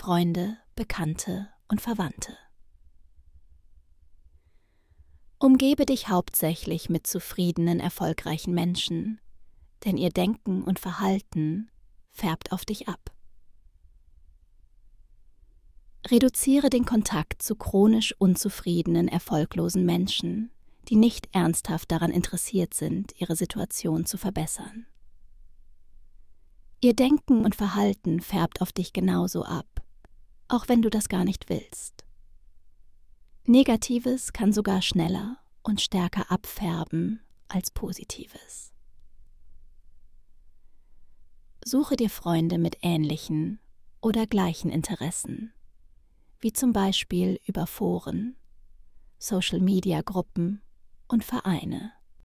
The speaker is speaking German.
Freunde, Bekannte und Verwandte. Umgebe dich hauptsächlich mit zufriedenen, erfolgreichen Menschen, denn ihr Denken und Verhalten färbt auf dich ab. Reduziere den Kontakt zu chronisch unzufriedenen, erfolglosen Menschen, die nicht ernsthaft daran interessiert sind, ihre Situation zu verbessern. Ihr Denken und Verhalten färbt auf dich genauso ab, auch wenn du das gar nicht willst. Negatives kann sogar schneller und stärker abfärben als Positives. Suche dir Freunde mit ähnlichen oder gleichen Interessen, wie zum Beispiel über Foren, Social-Media-Gruppen und Vereine.